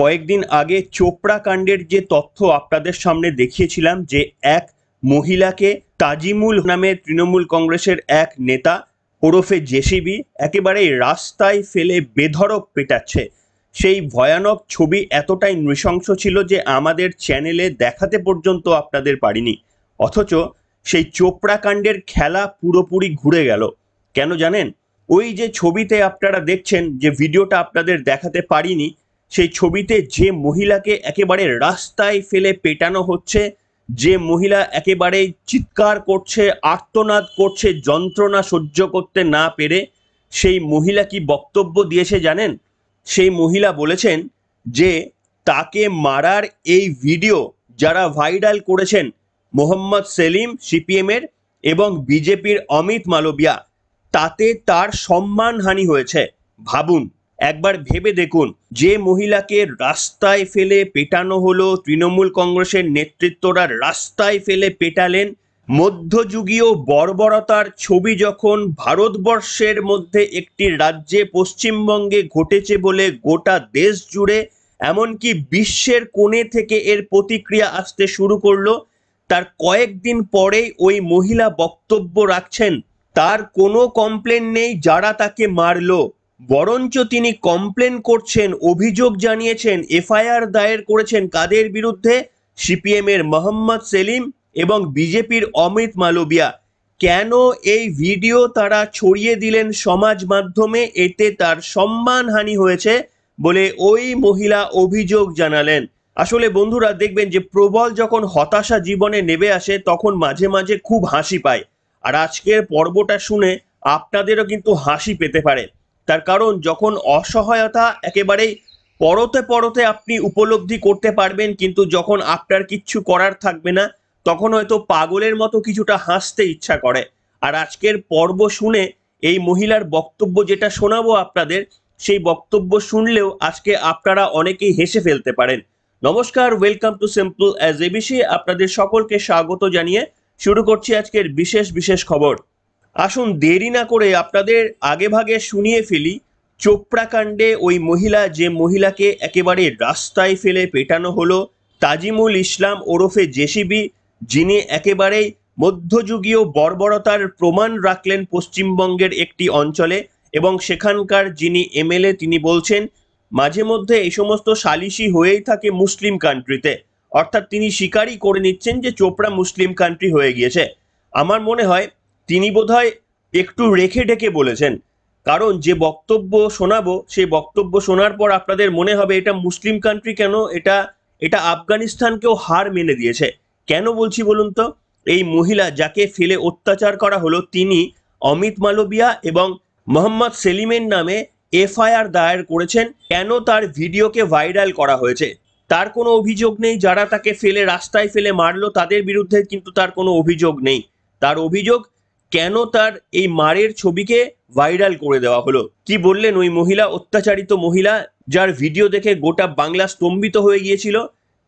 কয়েকদিন আগে চোপড়া কাণ্ডের যে তথ্য আপনাদের সামনে দেখিয়েছিলাম যে এক মহিলাকে তাজিমুল নামে তৃণমূল কংগ্রেসের এক নেতা ওরফে জেসিবি একেবারে রাস্তায় ফেলে বেধরক পেটাচ্ছে সেই ভয়ানক ছবি এতটাই নৃশংস ছিল যে আমাদের চ্যানেলে দেখাতে পর্যন্ত আপনাদের পারিনি অথচ সেই চোপড়া কাণ্ডের খেলা পুরোপুরি ঘুরে গেল কেন জানেন ওই যে ছবিতে আপনারা দেখছেন যে ভিডিওটা আপনাদের দেখাতে পারিনি সেই ছবিতে যে মহিলাকে একেবারে রাস্তায় ফেলে পেটানো হচ্ছে যে মহিলা একেবারে চিৎকার করছে আর্তনাদ করছে যন্ত্রণা সহ্য করতে না পেরে সেই মহিলা কি বক্তব্য দিয়েছে জানেন সেই মহিলা বলেছেন যে তাকে মারার এই ভিডিও যারা ভাইরাল করেছেন মোহাম্মদ সেলিম সিপিএমের এবং বিজেপির অমিত মালবিয়া তাতে তার সম্মানহানি হয়েছে ভাবুন একবার ভেবে দেখুন যে মহিলাকে রাস্তায় ফেলে পেটানো হলো তৃণমূল কংগ্রেসের নেতৃত্বরা রাস্তায় ফেলে পেটালেন মধ্যযুগীয় বর্বরতার ছবি যখন ভারতবর্ষের মধ্যে একটি রাজ্যে পশ্চিমবঙ্গে ঘটেছে বলে গোটা দেশ জুড়ে এমনকি বিশ্বের কোণে থেকে এর প্রতিক্রিয়া আসতে শুরু করলো তার কয়েকদিন পরেই ওই মহিলা বক্তব্য রাখছেন তার কোনো কমপ্লেন নেই যারা তাকে মারলো বরঞ্চ তিনি কমপ্লেন করছেন অভিযোগ জানিয়েছেন এফআইআর দায়ের করেছেন কাদের বিরুদ্ধে সিপিএমের মোহাম্মদ সেলিম এবং বিজেপির অমিত মালবিয়া কেন এই ভিডিও তারা ছড়িয়ে দিলেন সমাজ মাধ্যমে এতে তার সম্মানহানি হয়েছে বলে ওই মহিলা অভিযোগ জানালেন আসলে বন্ধুরা দেখবেন যে প্রবল যখন হতাশা জীবনে নেমে আসে তখন মাঝে মাঝে খুব হাসি পায় আর আজকের পর্বটা শুনে আপনাদেরও কিন্তু হাসি পেতে পারে তার কারণ যখন অসহায়তা একেবারেই পরতে পরতে আপনি উপলব্ধি করতে পারবেন কিন্তু যখন আপনার কিচ্ছু করার থাকবে না তখন হয়তো পাগলের মতো কিছুটা হাসতে ইচ্ছা করে আর আজকের পর্ব শুনে এই মহিলার বক্তব্য যেটা শোনাবো আপনাদের সেই বক্তব্য শুনলেও আজকে আপনারা অনেকেই হেসে ফেলতে পারেন নমস্কার welcome to simple as ABC আপনাদের সকলকে স্বাগত জানিয়ে শুরু করছি আজকের বিশেষ বিশেষ খবর আসুন দেরি না করে আপনাদের আগেভাগে শুনিয়ে ফেলি চোপড়া কাণ্ডে ওই মহিলা যে মহিলাকে একেবারে রাস্তায় ফেলে পেটানো হলো তাজিমুল ইসলাম ওরফে জেসিবি যিনি একেবারেই মধ্যযুগীয় বর্বরতার প্রমাণ রাখলেন পশ্চিমবঙ্গের একটি অঞ্চলে এবং সেখানকার যিনি এমএলএ তিনি বলছেন মাঝে মধ্যে এই সমস্ত সালিশি হয়েই থাকে মুসলিম কান্ট্রিতে অর্থাৎ তিনি স্বীকারই করে নিচ্ছেন যে চোপড়া মুসলিম কান্ট্রি হয়ে গিয়েছে আমার মনে হয় তিনি বোধহয় একটু রেখে ডেকে বলেছেন কারণ যে বক্তব্য শোনাবো সেই বক্তব্য শোনার পর আপনাদের মনে হবে এটা মুসলিম কান্ট্রি কেন এটা এটা আফগানিস্তানকেও হার মেনে দিয়েছে কেন বলছি বলুন তো এই মহিলা যাকে ফেলে অত্যাচার করা হলো তিনি অমিত মালবিয়া এবং মোহাম্মদ সেলিমের নামে এফআইআর দায়ের করেছেন কেন তার ভিডিওকে ভাইরাল করা হয়েছে তার কোনো অভিযোগ নেই যারা তাকে ফেলে রাস্তায় ফেলে মারলো তাদের বিরুদ্ধে কিন্তু তার কোনো অভিযোগ নেই তার অভিযোগ কেন তার এই মারের ছবিকে ভাইরাল করে দেওয়া হলো কি বললেন ওই মহিলা অত্যাচারিত মহিলা যার ভিডিও দেখে গোটা বাংলা স্তম্ভিত হয়ে গিয়েছিল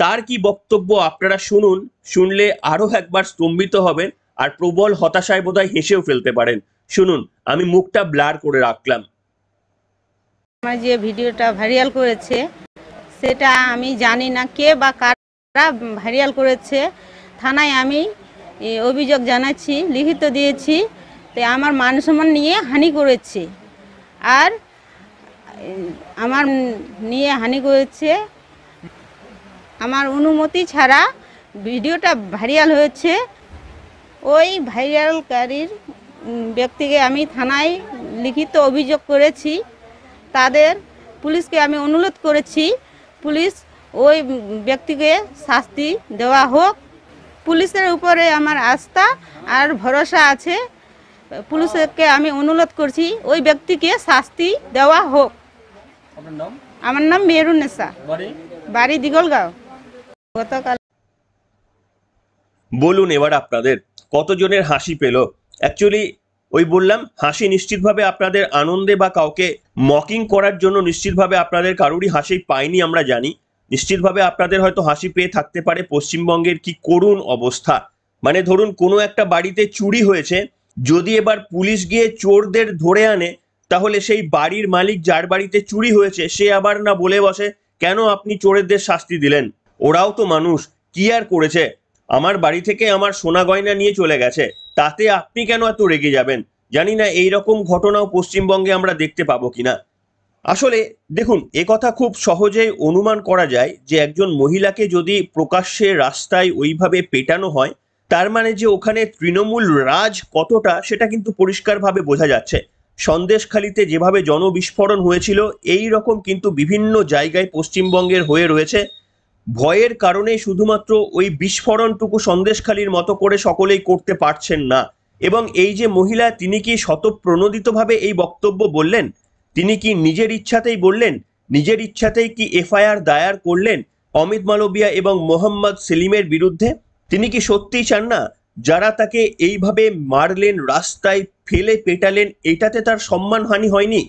তার কি বক্তব্য আপনারা শুনুন শুনলে আরও একবার স্তম্ভিত হবেন আর প্রবল হতাশায় বোধহয় হেসেও ফেলতে পারেন শুনুন আমি মুখটা ব্লার করে রাখলাম আমার যে ভিডিওটা ভাইরাল করেছে সেটা আমি জানি না কে বা কারা ভাইরাল করেছে থানায় আমি অভিযোগ জানাচ্ছি লিখিত দিয়েছি তাই আমার মান সম্মান নিয়ে হানি করেছে আর আমার নিয়ে হানি করেছে আমার অনুমতি ছাড়া ভিডিওটা ভাইরাল হয়েছে ওই ভাইরালকারীর ব্যক্তিকে আমি থানায় লিখিত অভিযোগ করেছি তাদের পুলিশকে আমি অনুরোধ করেছি পুলিশ ওই ব্যক্তিকে শাস্তি দেওয়া হোক পুলিশের উপরে আমার আস্থা আর ভরসা আছে পুলিশকে আমি অনুরোধ করছি ওই ব্যক্তিকে শাস্তি দেওয়া হোক আমার নাম মেহরুন্নেসা বাড়ি দিগলগাঁও গতকাল বলুন এবার আপনাদের কতজনের হাসি পেল অ্যাকচুয়ালি ওই বললাম হাসি নিশ্চিতভাবে আপনাদের আনন্দে বা কাউকে মকিং করার জন্য নিশ্চিতভাবে আপনাদের কারোরই হাসি পায়নি আমরা জানি নিশ্চিতভাবে আপনাদের হয়তো হাসি পেয়ে থাকতে পারে পশ্চিমবঙ্গের কি করুণ অবস্থা মানে ধরুন কোনো একটা বাড়িতে চুরি হয়েছে যদি এবার পুলিশ গিয়ে চোরদের ধরে আনে তাহলে সেই বাড়ির মালিক যার বাড়িতে চুরি হয়েছে সে আবার না বলে বসে কেন আপনি চোরেদের শাস্তি দিলেন ওরাও তো মানুষ কি আর করেছে আমার বাড়ি থেকে আমার সোনা গয়না নিয়ে চলে গেছে তাতে আপনি কেন এত রেগে যাবেন জানি না এই রকম ঘটনাও পশ্চিমবঙ্গে আমরা দেখতে পাবো কিনা আসলে দেখুন এ কথা খুব সহজেই অনুমান করা যায় যে একজন মহিলাকে যদি প্রকাশ্যে রাস্তায় ওইভাবে পেটানো হয় তার মানে যে ওখানে তৃণমূল রাজ কতটা সেটা কিন্তু পরিষ্কারভাবে বোঝা যাচ্ছে সন্দেশখালিতে যেভাবে জনবিস্ফোরণ হয়েছিল এই রকম কিন্তু বিভিন্ন জায়গায় পশ্চিমবঙ্গের হয়ে রয়েছে ভয়ের কারণে শুধুমাত্র ওই বিস্ফোরণটুকু সন্দেশখালির মতো করে সকলেই করতে পারছেন না এবং এই যে মহিলা তিনি কি শতপ্রণোদিতভাবে এই বক্তব্য বললেন তিনি কি নিজের ইচ্ছাতেই বললেন নিজের ইচ্ছাতেই কি এফআইআর দায়ের করলেন অমিত মালবিয়া এবং মোহাম্মদ সেলিমের বিরুদ্ধে তিনি কি সত্যিই চান না যারা তাকে এইভাবে মারলেন রাস্তায় ফেলে পেটালেন এটাতে তার সম্মানহানি হয়নি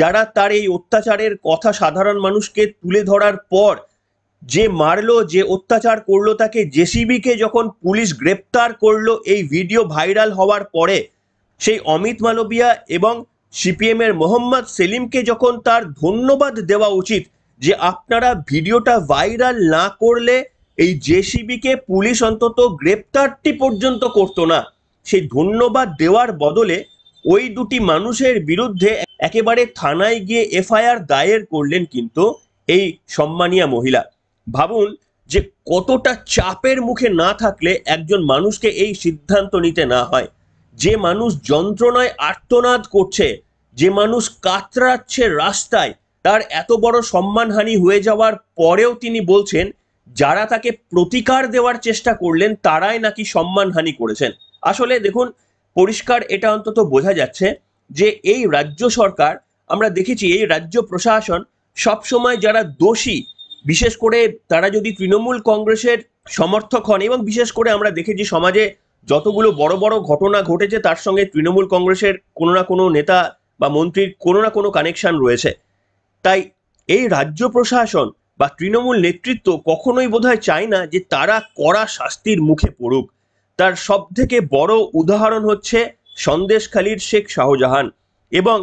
যারা তার এই অত্যাচারের কথা সাধারণ মানুষকে তুলে ধরার পর যে মারলো যে অত্যাচার করলো তাকে জেসিবিকে যখন পুলিশ গ্রেপ্তার করলো এই ভিডিও ভাইরাল হওয়ার পরে সেই অমিত মালবিয়া এবং সিপিএমের মোহাম্মদ সেলিমকে যখন তার ধন্যবাদ দেওয়া উচিত যে আপনারা ভিডিওটা ভাইরাল না করলে এই জেসিবিকে পুলিশ অন্তত গ্রেপ্তারটি পর্যন্ত করতো না সেই ধন্যবাদ দেওয়ার বদলে ওই দুটি মানুষের বিরুদ্ধে একেবারে থানায় গিয়ে এফআইআর দায়ের করলেন কিন্তু এই সম্মানিয়া মহিলা ভাবুন যে কতটা চাপের মুখে না থাকলে একজন মানুষকে এই সিদ্ধান্ত নিতে না হয় যে মানুষ যন্ত্রণায় আর্তনাদ করছে যে মানুষ কাতরাচ্ছে রাস্তায় তার এত বড় সম্মানহানি হয়ে যাওয়ার পরেও তিনি বলছেন যারা তাকে প্রতিকার দেওয়ার চেষ্টা করলেন তারাই নাকি সম্মানহানি করেছেন আসলে দেখুন পরিষ্কার এটা অন্তত বোঝা যাচ্ছে যে এই রাজ্য সরকার আমরা দেখেছি এই রাজ্য প্রশাসন সবসময় যারা দোষী বিশেষ করে তারা যদি তৃণমূল কংগ্রেসের সমর্থক হন এবং বিশেষ করে আমরা দেখেছি সমাজে যতগুলো বড় বড় ঘটনা ঘটেছে তার সঙ্গে তৃণমূল কংগ্রেসের কোনো না কোনো নেতা বা মন্ত্রীর কোনো না কোনো কানেকশন রয়েছে তাই এই রাজ্য প্রশাসন বা তৃণমূল নেতৃত্ব কখনোই বোধহয় চায় না যে তারা কড়া শাস্তির মুখে পড়ুক তার সব থেকে বড় উদাহরণ হচ্ছে সন্দেশখালীর শেখ শাহজাহান এবং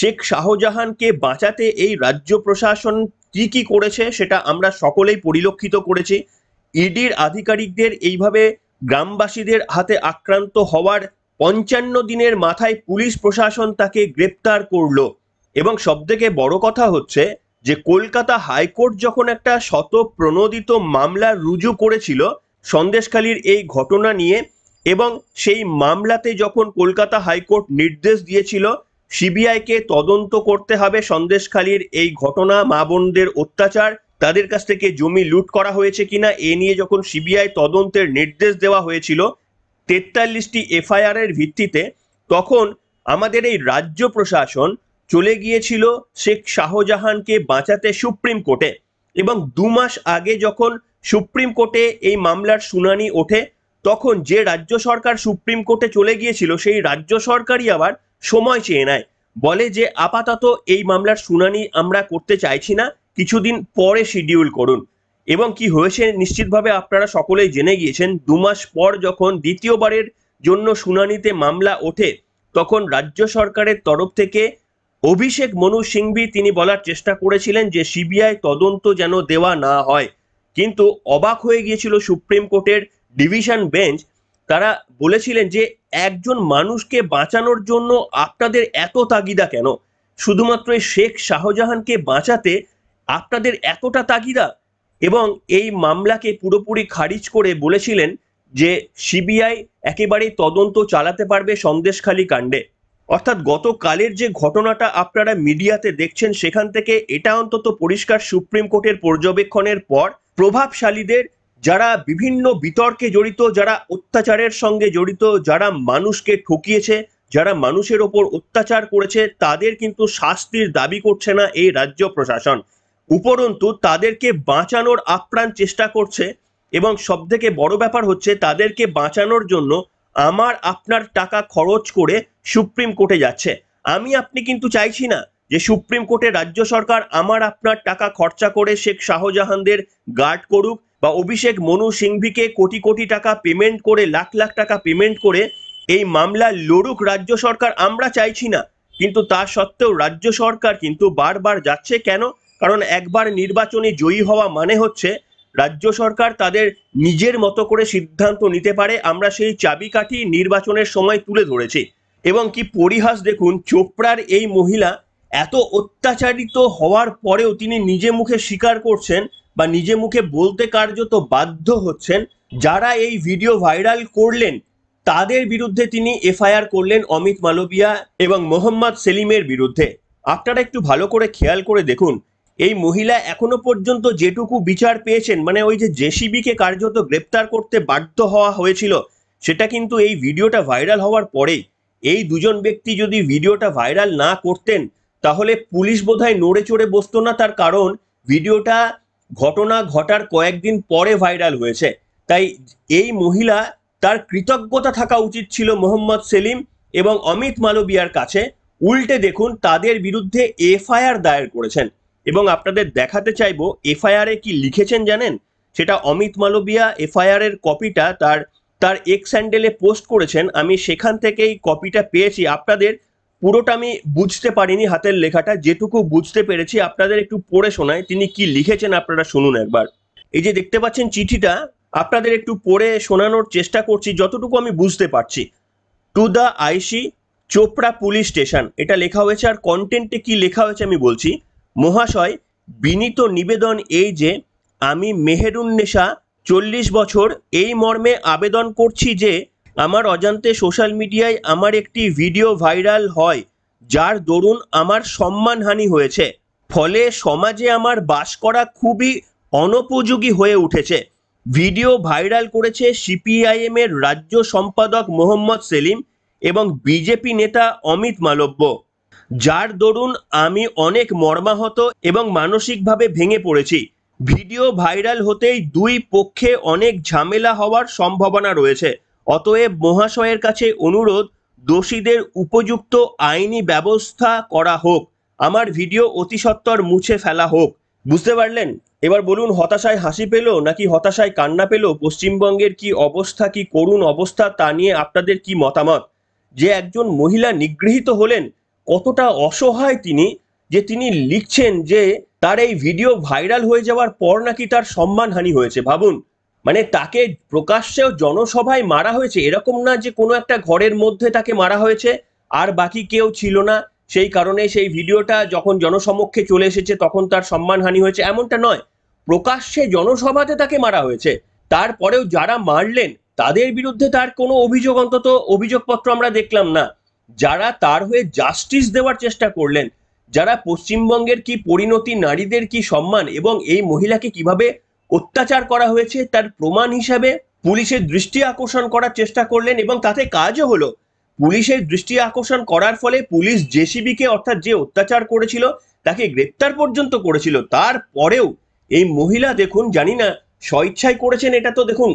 শেখ শাহজাহানকে বাঁচাতে এই রাজ্য প্রশাসন কি কি করেছে সেটা আমরা সকলেই পরিলক্ষিত করেছি ইডির আধিকারিকদের এইভাবে গ্রামবাসীদের হাতে আক্রান্ত হওয়ার পঞ্চান্ন দিনের মাথায় পুলিশ প্রশাসন তাকে গ্রেপ্তার করল এবং সব থেকে বড় কথা হচ্ছে যে কলকাতা হাইকোর্ট যখন একটা শত প্রণোদিত মামলা রুজু করেছিল সন্দেশখালীর এই ঘটনা নিয়ে এবং সেই মামলাতে যখন কলকাতা হাইকোর্ট নির্দেশ দিয়েছিল সিবিআইকে তদন্ত করতে হবে সন্দেশখালীর এই ঘটনা মা বোনদের অত্যাচার তাদের কাছ থেকে জমি লুট করা হয়েছে কিনা এ নিয়ে যখন সিবিআই তদন্তের নির্দেশ দেওয়া হয়েছিল তেতাল্লিশটি এফআইআর এর ভিত্তিতে তখন আমাদের এই রাজ্য প্রশাসন চলে গিয়েছিল শেখ শাহজাহানকে বাঁচাতে সুপ্রিম কোর্টে এবং দু মাস আগে যখন সুপ্রিম কোর্টে এই মামলার শুনানি ওঠে তখন যে রাজ্য সরকার সুপ্রিম কোর্টে চলে গিয়েছিল সেই রাজ্য সরকারই আবার সময় চেয়ে নেয় বলে যে আপাতত এই মামলার শুনানি আমরা করতে চাইছি না কিছুদিন পরে শিডিউল করুন এবং কি হয়েছে নিশ্চিতভাবে আপনারা সকলেই জেনে গিয়েছেন দু মাস পর যখন দ্বিতীয়বারের জন্য শুনানিতে মামলা ওঠে তখন রাজ্য সরকারের তরফ থেকে অভিষেক মনু সিংভি তিনি বলার চেষ্টা করেছিলেন যে সিবিআই তদন্ত যেন দেওয়া না হয় কিন্তু অবাক হয়ে গিয়েছিল সুপ্রিম কোর্টের ডিভিশন বেঞ্চ তারা বলেছিলেন যে একজন মানুষকে বাঁচানোর জন্য আপনাদের এত তাগিদা কেন শুধুমাত্র শেখ শাহজাহানকে বাঁচাতে আপনাদের এতটা তাগিদা এবং এই মামলাকে পুরোপুরি খারিজ করে বলেছিলেন যে সিবিআই একেবারেই তদন্ত চালাতে পারবে সন্দেশখালি কাণ্ডে অর্থাৎ গতকালের যে ঘটনাটা আপনারা মিডিয়াতে দেখছেন সেখান থেকে এটা অন্তত পরিষ্কার সুপ্রিম কোর্টের পর্যবেক্ষণের পর প্রভাবশালীদের যারা বিভিন্ন বিতর্কে জড়িত যারা অত্যাচারের সঙ্গে জড়িত যারা মানুষকে ঠকিয়েছে যারা মানুষের ওপর অত্যাচার করেছে তাদের কিন্তু শাস্তির দাবি করছে না এই রাজ্য প্রশাসন উপরন্তু তাদেরকে বাঁচানোর আপ্রাণ চেষ্টা করছে এবং সব থেকে বড় ব্যাপার হচ্ছে তাদেরকে বাঁচানোর জন্য আমার আপনার টাকা খরচ করে সুপ্রিম কোর্টে যাচ্ছে আমি আপনি কিন্তু চাইছি না যে সুপ্রিম কোর্টে রাজ্য সরকার আমার আপনার টাকা খরচা করে শেখ শাহজাহানদের গার্ড করুক বা অভিষেক মনু সিংভিকে কোটি কোটি টাকা পেমেন্ট করে লাখ লাখ টাকা পেমেন্ট করে এই মামলা লড়ুক রাজ্য সরকার আমরা চাইছি না কিন্তু তা সত্ত্বেও রাজ্য সরকার কিন্তু বারবার যাচ্ছে কেন কারণ একবার নির্বাচনে জয়ী হওয়া মানে হচ্ছে রাজ্য সরকার তাদের নিজের মতো করে সিদ্ধান্ত নিতে পারে আমরা সেই চাবিকাঠি নির্বাচনের সময় তুলে ধরেছি এবং কি পরিহাস দেখুন চোপড়ার এই মহিলা এত অত্যাচারিত হওয়ার পরেও তিনি নিজে মুখে স্বীকার করছেন বা নিজে মুখে বলতে কার্যত বাধ্য হচ্ছেন যারা এই ভিডিও ভাইরাল করলেন তাদের বিরুদ্ধে তিনি এফআইআর করলেন অমিত মালবিয়া এবং মোহাম্মদ সেলিমের বিরুদ্ধে আপনারা একটু ভালো করে খেয়াল করে দেখুন এই মহিলা এখনো পর্যন্ত যেটুকু বিচার পেয়েছেন মানে ওই যে জেসিবিকে কার্যত গ্রেপ্তার করতে বাধ্য হওয়া হয়েছিল সেটা কিন্তু এই ভিডিওটা ভাইরাল হওয়ার পরেই এই দুজন ব্যক্তি যদি ভিডিওটা ভাইরাল না করতেন তাহলে পুলিশ বোধহয় নড়ে চড়ে বসতো না তার কারণ ভিডিওটা ঘটনা ঘটার কয়েকদিন পরে ভাইরাল হয়েছে তাই এই মহিলা তার কৃতজ্ঞতা থাকা উচিত ছিল মোহাম্মদ সেলিম এবং অমিত মালবিয়ার কাছে উল্টে দেখুন তাদের বিরুদ্ধে এফআইআর দায়ের করেছেন এবং আপনাদের দেখাতে চাইব এফআইআরে কি লিখেছেন জানেন সেটা অমিত মালবিয়া এফআইআরের কপিটা তার তার এক্স হ্যান্ডেলে পোস্ট করেছেন আমি সেখান থেকেই কপিটা পেয়েছি আপনাদের পুরোটা আমি বুঝতে পারিনি হাতের লেখাটা যেটুকু বুঝতে পেরেছি আপনাদের একটু পড়ে শোনায় তিনি কি লিখেছেন আপনারা শুনুন একবার এই যে দেখতে পাচ্ছেন চিঠিটা আপনাদের একটু পড়ে শোনানোর চেষ্টা করছি যতটুকু আমি বুঝতে পারছি to the IC Chopra police station এটা লেখা হয়েছে আর কন্টেন্টে কি লেখা হয়েছে আমি বলছি মহাশয় বিনীত নিবেদন এই যে আমি মেহেরুন্নেশা চল্লিশ বছর এই মর্মে আবেদন করছি যে আমার অজান্তে সোশ্যাল মিডিয়ায় আমার একটি ভিডিও ভাইরাল হয় যার দরুন আমার সম্মানহানি হয়েছে ফলে সমাজে আমার বাস করা খুবই অনুপযোগী হয়ে উঠেছে ভিডিও ভাইরাল করেছে সিপিআইএম এর রাজ্য সম্পাদক মোহাম্মদ সেলিম এবং বিজেপি নেতা অমিত মালব্য যার দরুন আমি অনেক মর্মাহত এবং মানসিকভাবে ভেঙে পড়েছি ভিডিও ভাইরাল হতেই দুই পক্ষে অনেক ঝামেলা হওয়ার সম্ভাবনা রয়েছে অতএব মহাশয়ের কাছে অনুরোধ দোষীদের উপযুক্ত আইনি ব্যবস্থা করা হোক আমার ভিডিও অতিসত্বর মুছে ফেলা হোক বুঝতে পারলেন এবার বলুন হতাশায় হাসি পেল নাকি হতাশায় কান্না পেল পশ্চিমবঙ্গের কি অবস্থা কি করুণ অবস্থা তা নিয়ে আপনাদের কি মতামত যে একজন মহিলা নিগৃহীত হলেন কতটা অসহায় তিনি যে তিনি লিখছেন যে তার এই ভিডিও ভাইরাল হয়ে যাওয়ার পর নাকি তার সম্মানহানি হয়েছে ভাবুন মানে তাকে প্রকাশ্যেও জনসভায় মারা হয়েছে এরকম না যে কোনো একটা ঘরের মধ্যে তাকে মারা হয়েছে আর বাকি কেউ ছিল না সেই কারণে সেই ভিডিওটা যখন জনসমক্ষে চলে এসেছে তখন তার সম্মানহানি হয়েছে এমনটা নয় প্রকাশ্যে জনসভাতে তাকে মারা হয়েছে তারপরেও যারা মারলেন তাদের বিরুদ্ধে তার কোনো অভিযোগ অন্তত অভিযোগপত্র আমরা দেখলাম না যারা তার হয়ে জাস্টিস দেওয়ার চেষ্টা করলেন যারা পশ্চিমবঙ্গের কি পরিণতি নারীদের কি সম্মান এবং এই মহিলাকে কিভাবে অত্যাচার করা হয়েছে তার প্রমাণ হিসাবে পুলিশের দৃষ্টি আকর্ষণ করার চেষ্টা করলেন এবং তাতে কাজও হলো পুলিশের দৃষ্টি আকর্ষণ করার ফলে পুলিশ জেসিবিকে অর্থাৎ যে অত্যাচার করেছিল তাকে গ্রেপ্তার পর্যন্ত করেছিল তারপরেও এই মহিলা দেখুন জানি না স্বইচ্ছায় করেছেন এটা তো দেখুন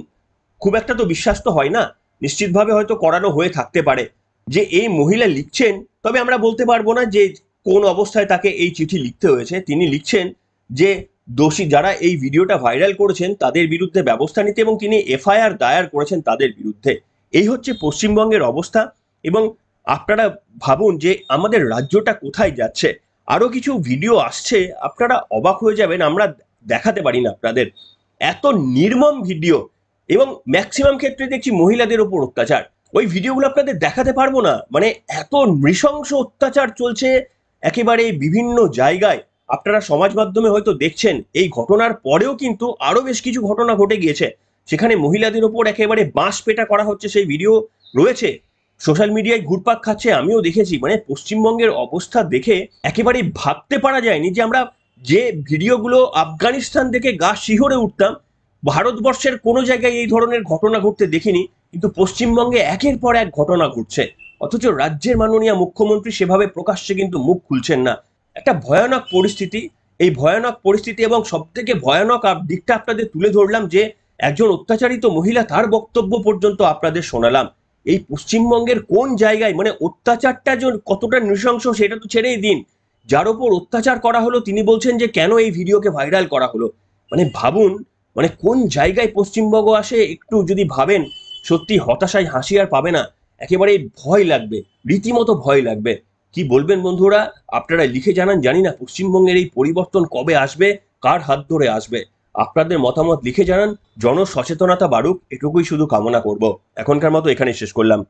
খুব একটা তো বিশ্বাস তো হয় না নিশ্চিতভাবে হয়তো করানো হয়ে থাকতে পারে যে এই মহিলা লিখছেন তবে আমরা বলতে পারবো না যে কোন অবস্থায় তাকে এই চিঠি লিখতে হয়েছে তিনি লিখছেন যে দোষী যারা এই ভিডিওটা ভাইরাল করেছেন তাদের বিরুদ্ধে ব্যবস্থা নিতে এবং তিনি এফআইআর দায়ের করেছেন তাদের বিরুদ্ধে এই হচ্ছে পশ্চিমবঙ্গের অবস্থা এবং আপনারা ভাবুন যে আমাদের রাজ্যটা কোথায় যাচ্ছে আরও কিছু ভিডিও আসছে আপনারা অবাক হয়ে যাবেন আমরা দেখাতে পারি না আপনাদের এত নির্মম ভিডিও এবং ম্যাক্সিমাম ক্ষেত্রে দেখছি মহিলাদের ওপর অত্যাচার ওই ভিডিওগুলো আপনাদের দেখাতে পারবো না মানে এত নৃশংস অত্যাচার চলছে একেবারে বিভিন্ন জায়গায় আপনারা সমাজ মাধ্যমে হয়তো দেখছেন এই ঘটনার পরেও কিন্তু আরও বেশ কিছু ঘটনা ঘটে গিয়েছে সেখানে মহিলাদের ওপর একেবারে বাঁশ পেটা করা হচ্ছে সেই ভিডিও রয়েছে সোশ্যাল মিডিয়ায় ঘুরপাক খাচ্ছে আমিও দেখেছি মানে পশ্চিমবঙ্গের অবস্থা দেখে একেবারে ভাবতে পারা যায়নি যে আমরা যে ভিডিওগুলো আফগানিস্তান থেকে গা শিহরে উঠতাম ভারতবর্ষের কোনো জায়গায় এই ধরনের ঘটনা ঘটতে দেখিনি কিন্তু পশ্চিমবঙ্গে একের পর এক ঘটনা ঘটছে অথচ রাজ্যের মাননীয় মুখ্যমন্ত্রী সেভাবে প্রকাশ্যে কিন্তু মুখ খুলছেন না একটা ভয়ানক পরিস্থিতি এই ভয়ানক পরিস্থিতি এবং সব থেকে ভয়ানক দিকটা আপনাদের তুলে ধরলাম যে একজন অত্যাচারিত মহিলা তার বক্তব্য পর্যন্ত আপনাদের শোনালাম এই পশ্চিমবঙ্গের কোন জায়গায় মানে অত্যাচারটা যে কতটা নৃশংস সেটা তো ছেড়েই দিন যার ওপর অত্যাচার করা হলো তিনি বলছেন যে কেন এই ভিডিওকে ভাইরাল করা হলো মানে ভাবুন মানে কোন জায়গায় পশ্চিমবঙ্গ আসে একটু যদি ভাবেন সত্যি হতাশায় হাসি আর পাবে না একেবারে ভয় লাগবে রীতিমতো ভয় লাগবে কি বলবেন বন্ধুরা আপনারা লিখে জানান জানি না পশ্চিমবঙ্গের এই পরিবর্তন কবে আসবে কার হাত ধরে আসবে আপনাদের মতামত লিখে জানান জনসচেতনতা বাড়ুক এটুকুই শুধু কামনা করব এখনকার মতো এখানে শেষ করলাম